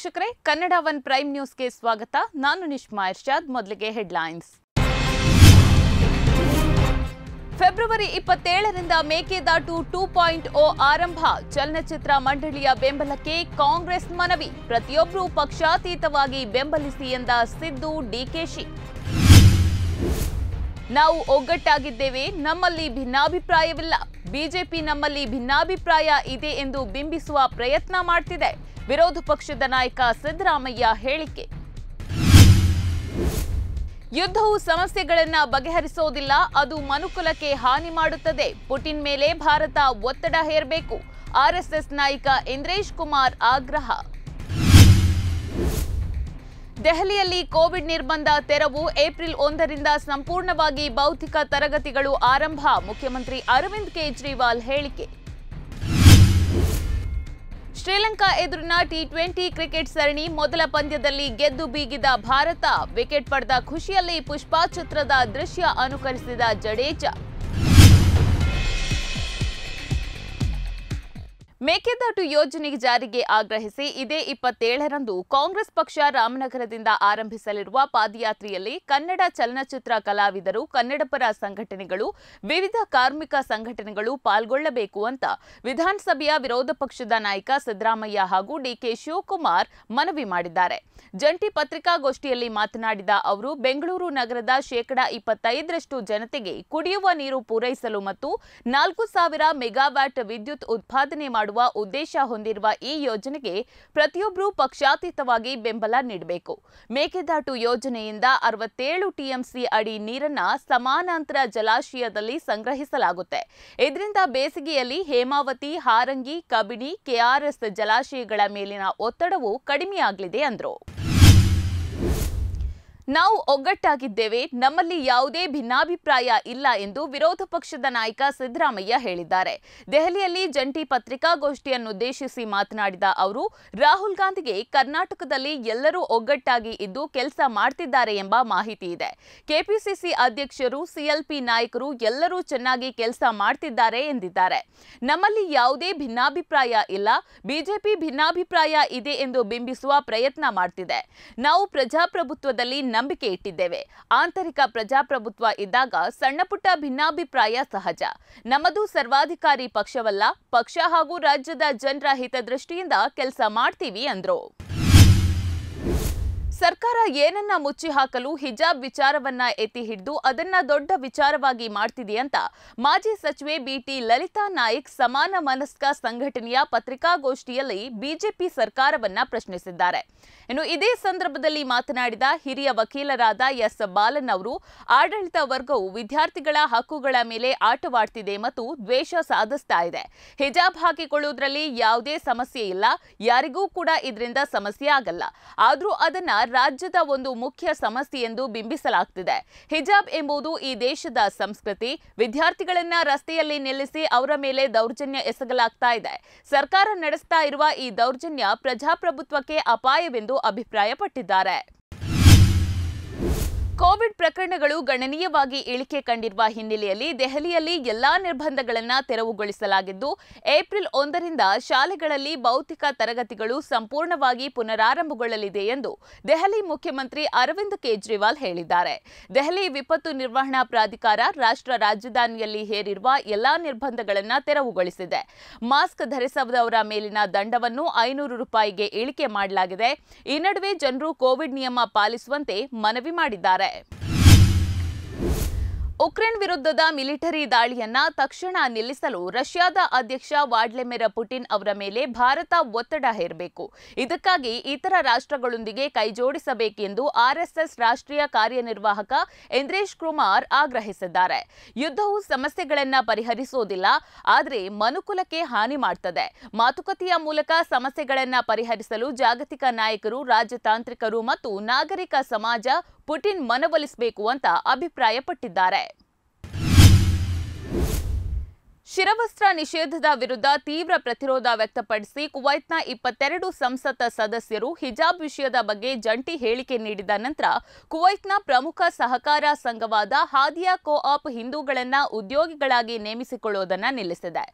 ವೀಕ್ಷಕರೇ Kannada one prime ನ್ಯೂಸ್ಗೆ ಸ್ವಾಗತ ನಾನು ನಿಷ್ಮಾ ಇರ್ಷಾದ್ ಮೊದಲಿಗೆ ಹೆಡ್ಲೈನ್ಸ್ ಫೆಬ್ರವರಿ ಇಪ್ಪತ್ತೇಳರಿಂದ ಮೇಕೆದಾಟು ಟೂ ಪಾಯಿಂಟ್ ಓ ಆರಂಭ ಚಲನಚಿತ್ರ ಮಂಡಳಿಯ ಬೆಂಬಲಕ್ಕೆ ಕಾಂಗ್ರೆಸ್ ಮನವಿ ಪ್ರತಿಯೊಬ್ಬರೂ ಪಕ್ಷಾತೀತವಾಗಿ ಬೆಂಬಲಿಸಿ ಎಂದ ಸಿದ್ದು ಡಿಕೆಶಿ ನಾವು ಒಗ್ಗಟ್ಟಾಗಿದ್ದೇವೆ ನಮ್ಮಲ್ಲಿ ಭಿನ್ನಾಭಿಪ್ರಾಯವಿಲ್ಲ ಬಿಜೆಪಿ ನಮ್ಮಲ್ಲಿ ಭಿನ್ನಾಭಿಪ್ರಾಯ ಇದೆ ಎಂದು ಬಿಂಬಿಸುವ ಪ್ರಯತ್ನ ಮಾಡ್ತಿದೆ ವಿರೋಧ ಪಕ್ಷದ ನಾಯಕ ಸಿದ್ದರಾಮಯ್ಯ ಹೇಳಿಕೆ ಯುದ್ಧವು ಸಮಸ್ಯೆಗಳನ್ನು ಬಗೆಹರಿಸೋದಿಲ್ಲ ಅದು ಮನುಕುಲಕ್ಕೆ ಹಾನಿ ಮಾಡುತ್ತದೆ ಪುಟಿನ್ ಮೇಲೆ ಭಾರತ ಒತ್ತಡ ಹೇರಬೇಕು ಆರ್ಎಸ್ಎಸ್ ನಾಯಕ ಇಂದ್ರೇಶ್ ಕುಮಾರ್ ಆಗ್ರಹ ದೆಹಲಿಯಲ್ಲಿ ಕೋವಿಡ್ ನಿರ್ಬಂಧ ತೆರವು ಏಪ್ರಿಲ್ ಒಂದರಿಂದ ಸಂಪೂರ್ಣವಾಗಿ ಭೌತಿಕ ತರಗತಿಗಳು ಆರಂಭ ಮುಖ್ಯಮಂತ್ರಿ ಅರವಿಂದ್ ಕೇಜ್ರಿವಾಲ್ ಹೇಳಿಕೆ ಶ್ರೀಲಂಕಾ ಎದುರಿನ ಟಿ ಟ್ವೆಂಟಿ ಕ್ರಿಕೆಟ್ ಸರಣಿ ಮೊದಲ ಪಂದ್ಯದಲ್ಲಿ ಗೆದ್ದು ಬೀಗಿದ ಭಾರತ ವಿಕೆಟ್ ಪಡೆದ ಖುಷಿಯಲ್ಲಿ ಪುಷ್ಪಾ ಚಿತ್ರದ ದೃಶ್ಯ ಅನುಕರಿಸಿದ ಜಡೇಜಾ ಮೇಕೆದಾಟು ಯೋಜನೆ ಜಾರಿಗೆ ಆಗ್ರಹಿಸಿ ಇದೇ ಇಪ್ಪತ್ತೇಳರಂದು ಕಾಂಗ್ರೆಸ್ ಪಕ್ಷ ರಾಮನಗರದಿಂದ ಆರಂಭಿಸಲಿರುವ ಪಾದಯಾತ್ರೆಯಲ್ಲಿ ಕನ್ನಡ ಚಲನಚಿತ್ರ ಕಲಾವಿದರು ಕನ್ನಡಪರ ಸಂಘಟನೆಗಳು ವಿವಿಧ ಕಾರ್ಮಿಕ ಸಂಘಟನೆಗಳು ಪಾಲ್ಗೊಳ್ಳಬೇಕು ಅಂತ ವಿಧಾನಸಭೆಯ ವಿರೋಧ ಪಕ್ಷದ ನಾಯಕ ಸಿದ್ದರಾಮಯ್ಯ ಹಾಗೂ ಡಿಕೆ ಶಿವಕುಮಾರ್ ಮನವಿ ಮಾಡಿದ್ದಾರೆ ಜಂಟಿ ಪತ್ರಿಕಾಗೋಷ್ಠಿಯಲ್ಲಿ ಮಾತನಾಡಿದ ಅವರು ಬೆಂಗಳೂರು ನಗರದ ಶೇಕಡಾ ಇಪ್ಪತ್ತೈದರಷ್ಟು ಜನತೆಗೆ ಕುಡಿಯುವ ನೀರು ಪೂರೈಸಲು ಮತ್ತು ನಾಲ್ಕು ಸಾವಿರ ಮೆಗಾವ್ಯಾಟ್ ವಿದ್ಯುತ್ ಉತ್ಪಾದನೆ ಮಾಡುವ ಉದ್ದೇಶ ಹೊಂದಿರುವ ಈ ಯೋಜನೆಗೆ ಪ್ರತಿಯೊಬ್ಬರೂ ಪಕ್ಷಾತೀತವಾಗಿ ಬೆಂಬಲ ನೀಡಬೇಕು ಮೇಕೆದಾಟು ಯೋಜನೆಯಿಂದ ಅರವತ್ತೇಳು ಟಿಎಂಸಿ ಅಡಿ ನೀರನ್ನ ಸಮಾನಾಂತರ ಜಲಾಶಯದಲ್ಲಿ ಸಂಗ್ರಹಿಸಲಾಗುತ್ತೆ ಇದರಿಂದ ಬೇಸಿಗೆಯಲ್ಲಿ ಹೇಮಾವತಿ ಹಾರಂಗಿ ಕಬಿಣಿ ಕೆಆರ್ಎಸ್ ಜಲಾಶಯಗಳ ಮೇಲಿನ ಒತ್ತಡವು ಕಡಿಮೆಯಾಗಲಿದೆ ಅಂದರು ನಾವು ಒಗ್ಗಟ್ಟಾಗಿದ್ದೇವೆ ನಮ್ಮಲ್ಲಿ ಯಾವುದೇ ಭಿನ್ನಾಭಿಪ್ರಾಯ ಇಲ್ಲ ಎಂದು ವಿರೋಧ ಪಕ್ಷದ ನಾಯಕ ಸಿದ್ದರಾಮಯ್ಯ ಹೇಳಿದ್ದಾರೆ ದೆಹಲಿಯಲ್ಲಿ ಜಂಟಿ ಪತ್ರಿಕಾಗೋಷ್ಠಿಯನ್ನುದ್ದೇಶಿಸಿ ಮಾತನಾಡಿದ ಅವರು ರಾಹುಲ್ ಗಾಂಧಿಗೆ ಕರ್ನಾಟಕದಲ್ಲಿ ಎಲ್ಲರೂ ಒಗ್ಗಟ್ಟಾಗಿ ಇದ್ದು ಕೆಲಸ ಮಾಡ್ತಿದ್ದಾರೆ ಎಂಬ ಮಾಹಿತಿ ಇದೆ ಕೆಪಿಸಿಸಿ ಅಧ್ಯಕ್ಷರು ಸಿಎಲ್ಪಿ ನಾಯಕರು ಎಲ್ಲರೂ ಚೆನ್ನಾಗಿ ಕೆಲಸ ಮಾಡ್ತಿದ್ದಾರೆ ಎಂದಿದ್ದಾರೆ ನಮ್ಮಲ್ಲಿ ಯಾವುದೇ ಭಿನ್ನಾಭಿಪ್ರಾಯ ಇಲ್ಲ ಬಿಜೆಪಿ ಭಿನ್ನಾಭಿಪ್ರಾಯ ಇದೆ ಎಂದು ಬಿಂಬಿಸುವ ಪ್ರಯತ್ನ ಮಾಡ್ತಿದೆ ನಾವು ಪ್ರಜಾಪ್ರಭುತ್ವದಲ್ಲಿ ನಂಬಿಕೆ ಇಟ್ಟಿದ್ದೇವೆ ಆಂತರಿಕ ಪ್ರಜಾಪ್ರಭುತ್ವ ಇದ್ದಾಗ ಸಣ್ಣಪುಟ್ಟ ಭಿನ್ನಾಭಿಪ್ರಾಯ ಸಹಜ ನಮ್ಮದು ಸರ್ವಾಧಿಕಾರಿ ಪಕ್ಷವಲ್ಲ ಪಕ್ಷ ಹಾಗೂ ರಾಜ್ಯದ ಜನರ ಹಿತದೃಷ್ಟಿಯಿಂದ ಕೆಲಸ ಮಾಡ್ತೀವಿ ಅಂದ್ರು ಸರ್ಕಾರ ಏನನ್ನ ಮುಚ್ಚಿ ಹಾಕಲು ಹಿಜಾಬ್ ವಿಚಾರವನ್ನ ಎತ್ತಿ ಹಿಡಿದು ಅದನ್ನ ದೊಡ್ಡ ವಿಚಾರವಾಗಿ ಅಂತ ಮಾಜಿ ಸಚಿವೆ ಬಿಟಿ ಲಲಿತಾ ನಾಯಕ್ ಸಮಾನ ಮನಸ್ಕ ಸಂಘಟನೆಯ ಪತ್ರಿಕಾಗೋಷ್ಠಿಯಲ್ಲಿ ಬಿಜೆಪಿ ಸರ್ಕಾರವನ್ನ ಪ್ರಶ್ನಿಸಿದ್ದಾರೆ ಇನ್ನು ಇದೇ ಸಂದರ್ಭದಲ್ಲಿ ಮಾತನಾಡಿದ ಹಿರಿಯ ವಕೀಲರಾದ ಎಸ್ ಬಾಲನ್ ಅವರು ಆಡಳಿತ ವರ್ಗವು ವಿದ್ಯಾರ್ಥಿಗಳ ಹಕ್ಕುಗಳ ಮೇಲೆ ಆಟವಾಡ್ತಿದೆ ಮತ್ತು ದ್ವೇಷ ಸಾಧಿಸ್ತಾ ಇದೆ ಹಿಜಾಬ್ ಹಾಕಿಕೊಳ್ಳುವುದರಲ್ಲಿ ಯಾವುದೇ ಸಮಸ್ಯೆ ಇಲ್ಲ ಯಾರಿಗೂ ಕೂಡ ಇದರಿಂದ ಸಮಸ್ಯೆ ಆಗಲ್ಲ ಆದರೂ ಅದನ್ನ ರಾಜ್ಯದ ಒಂದು ಮುಖ್ಯ ಸಮಸ್ಯೆ ಎಂದು ಬಿಂಬಿಸಲಾಗ್ತಿದೆ ಹಿಜಾಬ್ ಎಂಬುದು ಈ ದೇಶದ ಸಂಸ್ಕೃತಿ ವಿದ್ಯಾರ್ಥಿಗಳನ್ನ ರಸ್ತೆಯಲ್ಲಿ ನಿಲ್ಲಿಸಿ ಅವರ ಮೇಲೆ ದೌರ್ಜನ್ಯ ಎಸಗಲಾಗ್ತಾ ಇದೆ ಸರ್ಕಾರ ನಡೆಸ್ತಾ ಇರುವ ಈ ದೌರ್ಜನ್ಯ ಪ್ರಜಾಪ್ರಭುತ್ವಕ್ಕೆ ಅಪಾಯವೆಂದು ಅಭಿಪ್ರಾಯಪಟ್ಟಿದ್ದಾರೆ ಕೋವಿಡ್ ಪ್ರಕರಣಗಳು ಗಣನೀಯವಾಗಿ ಇಳಿಕೆ ಕಂಡಿರುವ ಹಿನ್ನೆಲೆಯಲ್ಲಿ ದೆಹಲಿಯಲ್ಲಿ ಎಲ್ಲಾ ನಿರ್ಬಂಧಗಳನ್ನು ತೆರವುಗೊಳಿಸಲಾಗಿದ್ದು ಏಪ್ರಿಲ್ ಒಂದರಿಂದ ಶಾಲೆಗಳಲ್ಲಿ ಭೌತಿಕ ತರಗತಿಗಳು ಸಂಪೂರ್ಣವಾಗಿ ಪುನರಾರಂಭಗೊಳ್ಳಲಿದೆ ಎಂದು ದೆಹಲಿ ಮುಖ್ಯಮಂತ್ರಿ ಅರವಿಂದ್ ಕೇಜ್ರಿವಾಲ್ ಹೇಳಿದ್ದಾರೆ ದೆಹಲಿ ವಿಪತ್ತು ನಿರ್ವಹಣಾ ಪ್ರಾಧಿಕಾರ ರಾಷ್ಟ್ರ ರಾಜಧಾನಿಯಲ್ಲಿ ಹೇರಿರುವ ಎಲ್ಲಾ ನಿರ್ಬಂಧಗಳನ್ನು ತೆರವುಗೊಳಿಸಿದೆ ಮಾಸ್ಕ್ ಧರಿಸದವರ ಮೇಲಿನ ದಂಡವನ್ನು ಐನೂರು ರೂಪಾಯಿಗೆ ಇಳಿಕೆ ಮಾಡಲಾಗಿದೆ ಈ ನಡುವೆ ಜನರು ಕೋವಿಡ್ ನಿಯಮ ಪಾಲಿಸುವಂತೆ ಮನವಿ ಮಾಡಿದ್ದಾರೆ ಉಕ್ರೇನ್ ವಿರುದ್ಧದ ಮಿಲಿಟರಿ ದಾಳಿಯನ್ನ ತಕ್ಷಣ ನಿಲ್ಲಿಸಲು ರಷ್ಯಾದ ಅಧ್ಯಕ್ಷ ವಾಡ್ಲೆಮಿರ ಪುಟಿನ್ ಅವರ ಮೇಲೆ ಭಾರತ ಒತ್ತಡ ಹೇರಬೇಕು ಇದಕ್ಕಾಗಿ ಇತರ ರಾಷ್ಟ್ರಗಳೊಂದಿಗೆ ಕೈಜೋಡಿಸಬೇಕೆಂದು ಆರ್ಎಸ್ಎಸ್ ರಾಷ್ಟ್ರೀಯ ಕಾರ್ಯನಿರ್ವಾಹಕ ಇಂದ್ರೇಶ್ ಕುಮಾರ್ ಆಗ್ರಹಿಸಿದ್ದಾರೆ ಯುದ್ಧವು ಸಮಸ್ಯೆಗಳನ್ನ ಪರಿಹರಿಸೋದಿಲ್ಲ ಆದರೆ ಮನುಕುಲಕ್ಕೆ ಹಾನಿ ಮಾಡುತ್ತದೆ ಮಾತುಕತೆಯ ಮೂಲಕ ಸಮಸ್ಯೆಗಳನ್ನ ಪರಿಹರಿಸಲು ಜಾಗತಿಕ ನಾಯಕರು ರಾಜತಾಂತ್ರಿಕರು ಮತ್ತು ನಾಗರಿಕ ಸಮಾಜ ಪುಟಿನ್ ಮನವೊಲಿಸಬೇಕು ಅಂತ ಅಭಿಪ್ರಾಯಪಟ್ಟಿದ್ದಾರೆ ಶಿರವಸ್ತ್ರ ನಿಷೇಧದ ವಿರುದ್ಧ ತೀವ್ರ ಪ್ರತಿರೋಧ ವ್ಯಕ್ತಪಡಿಸಿ ಕುವೈತ್ನ ಇಪ್ಪತ್ತೆರಡು ಸಂಸತ್ ಸದಸ್ಯರು ಹಿಜಾಬ್ ವಿಷಯದ ಬಗ್ಗೆ ಜಂಟಿ ಹೇಳಿಕೆ ನೀಡಿದ ನಂತರ ಕುವೈತ್ನ ಪ್ರಮುಖ ಸಹಕಾರ ಸಂಘವಾದ ಹಾದಿಯಾ ಕೋ ಆಪ್ ಹಿಂದೂಗಳನ್ನು ಉದ್ಯೋಗಿಗಳಾಗಿ ನೇಮಿಸಿಕೊಳ್ಳುವುದನ್ನು ನಿಲ್ಲಿಸಿದೆ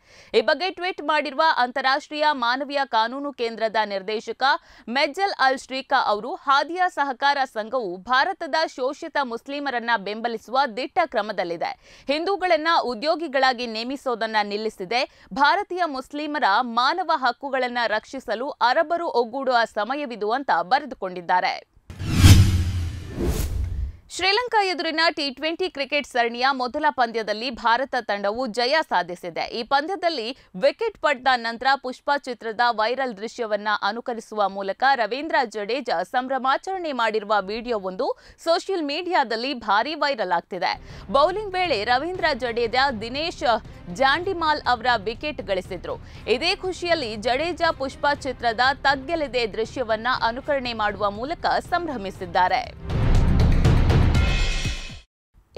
ಈ ಬಗ್ಗೆ ಟ್ವೀಟ್ ಮಾಡಿರುವ ಅಂತಾರಾಷ್ಟ್ರೀಯ ಮಾನವೀಯ ಕಾನೂನು ಕೇಂದ್ರದ ನಿರ್ದೇಶಕ ಮೆಜ್ಜಲ್ ಅಲ್ ಶ್ರೀಕಾ ಅವರು ಹಾದಿಯಾ ಸಹಕಾರ ಸಂಘವು ಭಾರತದ ಶೋಷಿತ ಮುಸ್ಲಿಮರನ್ನ ಬೆಂಬಲಿಸುವ ದಿಟ್ಟ ಕ್ರಮದಲ್ಲಿದೆ ಹಿಂದೂಗಳನ್ನು ಉದ್ಯೋಗಿಗಳಾಗಿ ನೇಮಿಸೋದ ನಿಲ್ಲಿಸಿದೆ ಭಾರತೀಯ ಮುಸ್ಲಿಮರ ಮಾನವ ಹಕ್ಕುಗಳನ್ನು ರಕ್ಷಿಸಲು ಅರಬರು ಒಗ್ಗೂಡುವ ಸಮಯವಿದು ಅಂತ ಬರೆದುಕೊಂಡಿದ್ದಾರೆ ಶ್ರೀಲಂಕಾ ಎದುರಿನ ಟಿ ಟ್ವೆಂಟಿ ಕ್ರಿಕೆಟ್ ಸರಣಿಯ ಮೊದಲ ಪಂದ್ಯದಲ್ಲಿ ಭಾರತ ತಂಡವು ಜಯ ಸಾಧಿಸಿದೆ ಈ ಪಂದ್ಯದಲ್ಲಿ ವಿಕೆಟ್ ಪಡೆದ ನಂತರ ಪುಷ್ಪಾ ಚಿತ್ರದ ವೈರಲ್ ದೃಶ್ಯವನ್ನ ಅನುಕರಿಸುವ ಮೂಲಕ ರವೀಂದ್ರ ಜಡೇಜಾ ಸಂಭ್ರಮಾಚರಣೆ ಮಾಡಿರುವ ವಿಡಿಯೋವೊಂದು ಸೋಷಿಯಲ್ ಮೀಡಿಯಾದಲ್ಲಿ ಭಾರೀ ವೈರಲ್ ಆಗ್ತಿದೆ ಬೌಲಿಂಗ್ ವೇಳೆ ರವೀಂದ್ರ ಜಡೇಜಾ ದಿನೇಶ್ ಜಾಂಡಿಮಾಲ್ ಅವರ ವಿಕೆಟ್ ಗಳಿಸಿದ್ರು ಇದೇ ಖುಷಿಯಲ್ಲಿ ಜಡೇಜಾ ಪುಷ್ಪಾ ಚಿತ್ರದ ತಗ್ಗೆಲಿದೆ ದೃಶ್ಯವನ್ನ ಅನುಕರಣೆ ಮಾಡುವ ಮೂಲಕ ಸಂಭ್ರಮಿಸಿದ್ದಾರೆ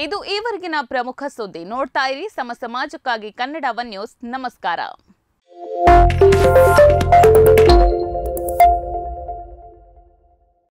ಇದು ಈವರೆಗಿನ ಪ್ರಮುಖ ಸುದ್ದಿ ನೋಡ್ತಾ ಇರಿ ಸಮ ಸಮಾಜಕ್ಕಾಗಿ ಕನ್ನಡ ವನ್ ನ್ಯೂಸ್ ನಮಸ್ಕಾರ